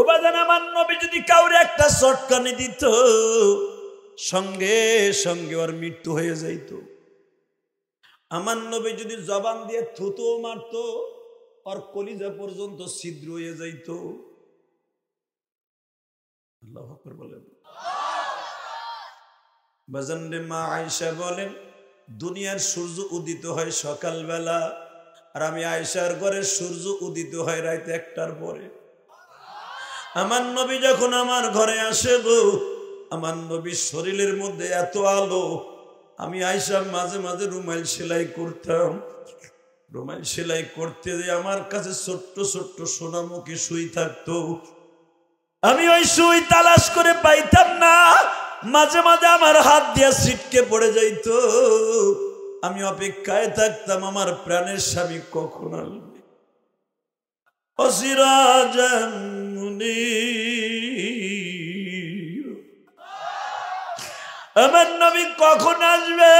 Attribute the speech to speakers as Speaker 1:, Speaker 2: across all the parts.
Speaker 1: উপাদান আমার নবী যদি কাউরে একটা চটকানি দিত সঙ্গে সঙ্গে ওর মৃত্যু হয়ে যাইত আমার নবী যদি জবান দিয়ে থুতু মারত ওর কলিজা পর্যন্ত ছিদ্র হয়ে যাইত বলেন বাজান রে মা আয়সা বলেন দুনিয়ার সূর্য উদিত হয় সকালবেলা আর আমি আয়সার ঘরে সূর্য উদিত হয় রাইতে একটার পরে আমার নবী যখন আমার ঘরে আসে গো আমার নবীর শরীরের মধ্যে এত আলো আমি আইসাম মাঝে মাঝে রুমাইল সেলাই করতাম রুমাইল সেলাই করতে যে আমার কাছে ছোট্ট ছোট্ট সোনামুখী শুই থাকতো আমি ওই সুই তালাশ করে পাইতাম না মাঝে মাঝে আমার হাত দিয়া ছিটকে পড়ে যাইত আমি অপেক্ষায় থাকতাম আমার প্রাণের স্বামী কখন আসবে অসিরাজান আমার নবী কখন আসবে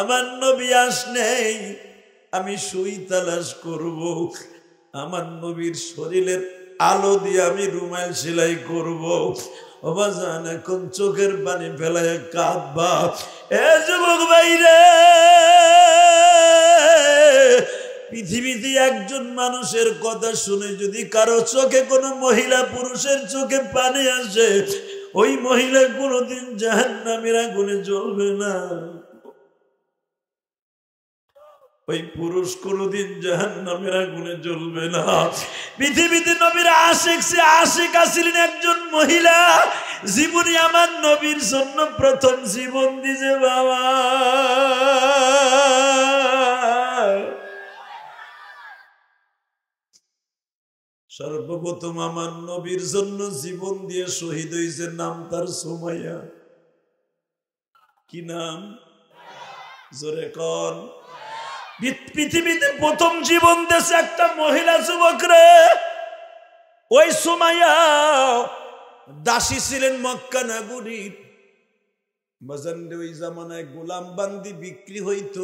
Speaker 1: আমার নবী আস নেই আমি সই তালাশ করব আমার নবীর শরীরের আলো দিয়ে আমি রুমাল সেলাই করব অবাজান এখন চোখের পানি ফেলায় কাঁদবা এ
Speaker 2: যুবক বাইরে
Speaker 1: পৃথিবীতে একজন মানুষের কথা শুনে যদি কারো চোখে কোনো মহিলা পুরুষের চোখে পানি আসে ওই মহিলা কোনোদিন জাহান্নামের গুনে জ্বলবে না ওই পুরুষ কোনদিন জাহান নামেরা গুনে জ্বলবে না পৃথিবীতে নবীর আশেখ সে আশেখ আসিলেন একজন মহিলা জীবনী আমার নবীর জন্য প্রথম জীবন দিছে বাবা সর্বপ্রথম আমার নবীর জন্য জীবন দিয়ে শহীদ হয়েছে নাম তার সোমাইয়া কি নাম জোরে কন পৃথিবীতে প্রথম জীবন দেশে একটা মহিলা যুবক রে ওই সময় দাসী ছিলেন মক্কা নাগরিক বাজান ওই জামানায় গোলাম বান্দি বিক্রি হইত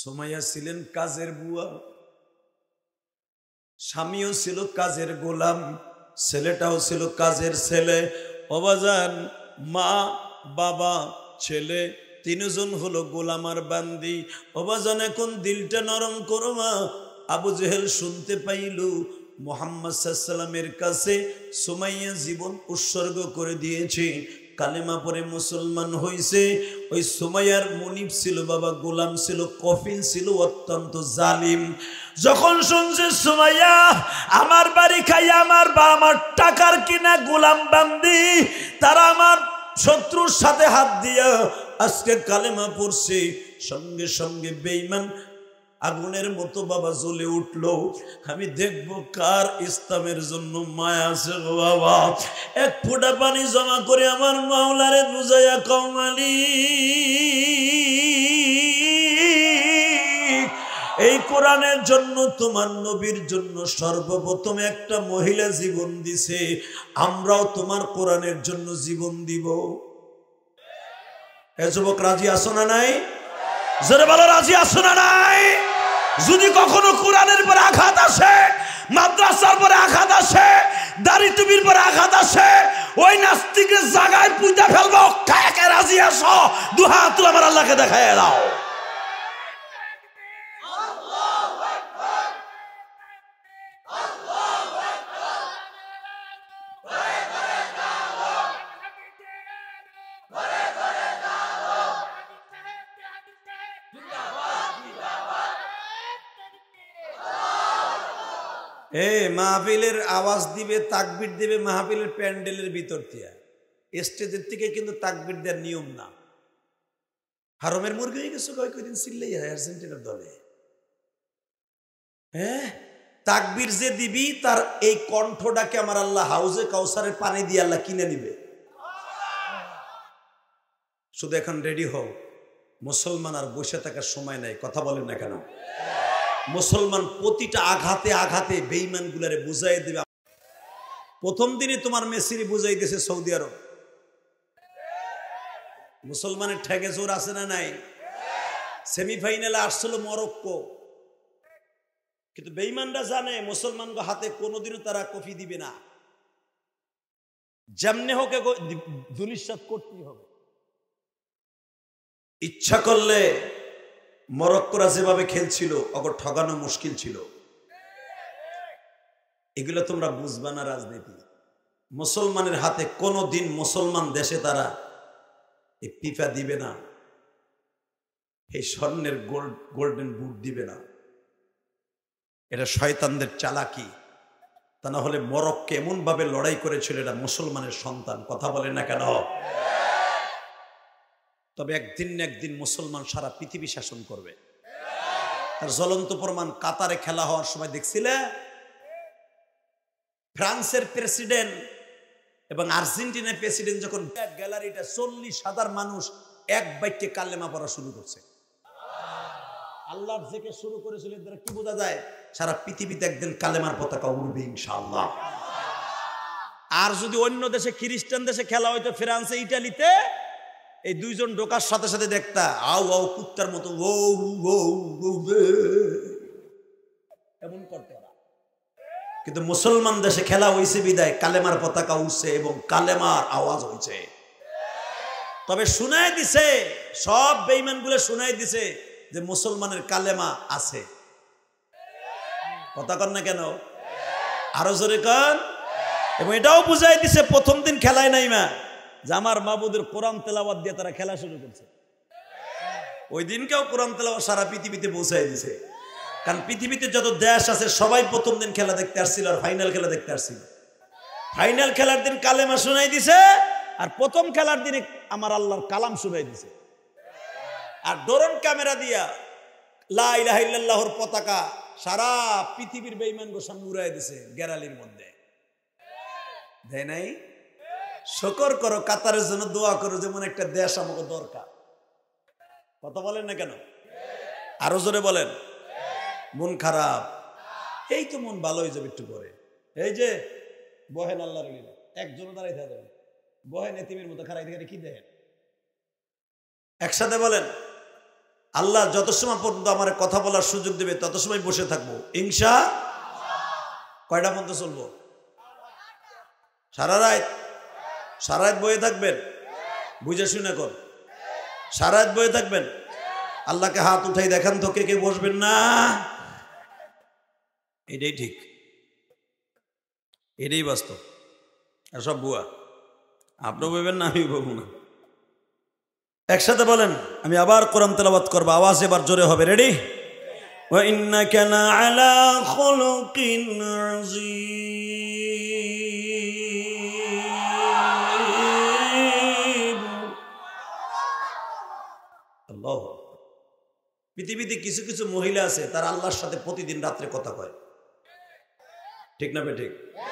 Speaker 1: সোমাইয়া ছিলেন কাজের বুয়া স্বামীও ছিল কাজের গোলাম ছেলেটাও ছিল কাজের ছেলে অবাজান মা বাবা ছেলে তিনজন হলো গোলাম আর বান্দি অবাজান এখন দিলটা নরম করো মা আবু জেহেল শুনতে পাইল মোহাম্মদ সাল্লামের কাছে সোমাইয়া জীবন উৎসর্গ করে দিয়েছে কালেমা পরে মুসলমান হয়েছে ওই সুমাইয়ার মনিব ছিল বাবা গোলাম ছিল কফিল ছিল অত্যন্ত জালিম যখন শুনছে সুমাইয়া আমার বাড়ি খাই আমার বা আমার টাকার কিনা গোলাম বান্দি তারা আমার শত্রুর সাথে হাত দিয়া আজকে কালেমা পড়ছে সঙ্গে সঙ্গে বেইমান আগুনের মতো বাবা জ্বলে উঠল আমি দেখব কার ইসলামের জন্য মায়া আছে গো বাবা এক ফোঁটা পানি জমা করে আমার মাওলারে বুঝাইয়া কমালি এই কোরআনের জন্য তোমার নবীর জন্য সর্বপ্রথম একটা মহিলা জীবন দিছে আমরাও তোমার কোরআনের জন্য জীবন দিব এ যুবক রাজি আসো না নাই জোরে বলো রাজি আসো না নাই যদি কখনো কোরআনের পরে আঘাত আসে মাদ্রাসার পরে আঘাত আসে দাড়ি টুপির পরে আঘাত আসে ওই নাস্তিকের জায়গায় পুঁতে ফেলবো রাজি আস দু হাত আমার আল্লাহকে দেখায় দাও এ মাহফিলের আওয়াজ দিবে তাকবির দিবে মাহফিলের প্যান্ডেলের ভিতর দিয়া স্টেজের থেকে কিন্তু তাকবির দেওয়ার নিয়ম না হারমের মুরগি হয়ে গেছে কয় কদিন সিল্লাই আর্জেন্টিনার দলে হ্যাঁ তাকবির যে দিবি তার এই কণ্ঠটাকে আমার আল্লাহ হাউজে কাউসারের পানি দিয়ে আল্লাহ কিনে নিবে শুধু এখন রেডি হও মুসলমান আর বসে থাকার সময় নাই কথা বলেন না কেন মুসলমান প্রতিটা আঘাতে আঘাতে বেইমানগুলারে বুঝাই দেবে প্রথম দিনে তোমার মেসিরি বুঝাই দিয়েছে সৌদি আরব মুসলমানের ঠেকে জোর আছে না নাই সেমিফাইনালে আসছিল মরক্কো কিন্তু বেইমানরা জানে মুসলমানকে হাতে কোনোদিনও তারা কফি দিবে না যেমনে হোক দুলিশ করতেই হবে ইচ্ছা করলে মরক্কোরা যেভাবে খেলছিল অগর ঠগানো মুশকিল ছিল এগুলো তোমরা বুঝবা না রাজনীতি মুসলমানের হাতে কোনো দিন মুসলমান দেশে তারা এই পিপা দিবে না এই স্বর্ণের গোল্ড গোল্ডেন বুট দিবে না এটা শয়তানদের চালাকি তা না হলে মরক্কে এমনভাবে লড়াই করেছিল এটা মুসলমানের সন্তান কথা বলে না কেন তবে একদিন না একদিন মুসলমান সারা পৃথিবী শাসন করবে তার জ্বলন্ত প্রমাণ কাতারে খেলা হওয়ার সময় দেখছিলে ফ্রান্সের প্রেসিডেন্ট এবং আর্জেন্টিনার প্রেসিডেন্ট যখন গ্যালারিটা চল্লিশ হাজার মানুষ এক বাইকে কাল্লেমা পড়া শুরু করছে আল্লাহর থেকে শুরু করেছিল এর কি বোঝা যায় সারা পৃথিবীতে একদিন কালেমার পতাকা উড়বে ইনশাআল্লাহ আর যদি অন্য দেশে খ্রিস্টান দেশে খেলা হয়তো ফ্রান্সে ইটালিতে এই দুইজন ঢোকার সাথে সাথে দেখতা আউ আউ কুত্তার মতো এমন করতে কিন্তু মুসলমান দেশে খেলা হয়েছে বিদায় কালেমার পতাকা উঠছে এবং কালেমার আওয়াজ হয়েছে তবে শুনাই দিছে সব বেইমানগুলো শুনাই দিছে যে মুসলমানের কালেমা আছে কথা কন না কেন আরো জোরে কন এবং এটাও বুঝাই দিছে প্রথম দিন খেলায় নাই মা জামার মাবুদের কোরআন তেলাওয়াত দিয়ে তারা খেলা শুরু করছে ওই দিনকেও কোরআন তেলাওয়াত সারা পৃথিবীতে পৌঁছাই দিছে কারণ পৃথিবীতে যত দেশ আছে সবাই প্রথম দিন খেলা দেখতে আসছিল আর ফাইনাল খেলা দেখতে আসছিল ফাইনাল খেলার দিন কালেমা শুনাই দিছে আর প্রথম খেলার দিনে আমার আল্লাহর কালাম শুনাই দিছে আর ডোরন ক্যামেরা দিয়া লাহিল্লাহর পতাকা সারা পৃথিবীর বেইমান গোসাম উড়াই দিছে গ্যারালির মধ্যে দেয় নাই শকর করো কাতারের জন্য দোয়া করো যেমন একটা দেশ আমাকে দরকার কথা বলেন না কেন আরো জোরে বলেন মন খারাপ এই তো মন ভালো হয়ে যাবে একটু পরে এই যে বহেন আল্লাহর একজন দাঁড়াই থাকবে বহেন এতিমের মতো খারাই থেকে কি দেখেন একসাথে বলেন আল্লাহ যত সময় পর্যন্ত আমার কথা বলার সুযোগ দেবে তত সময় বসে থাকবো ইংসা কয়টা পর্যন্ত চলবো সারা রাত সারাত বয়ে থাকবেন বুঝে শুনে কর সারাত বয়ে থাকবেন আল্লাহকে হাত উঠাই দেখান তো কে কে বসবেন না এটাই ঠিক এটাই বাস্তব আর সব বুয়া আপনিও বলবেন না আমি বলবো না একসাথে বলেন আমি আবার কোরআন তেলাবাত করবো আওয়াজ এবার জোরে হবে রেডি ইন্নাকা আলা খুলুকিন আযীম পৃথিবীতে কিছু কিছু মহিলা আছে তারা আল্লাহর সাথে প্রতিদিন রাত্রে কথা কয় ঠিক না বে ঠিক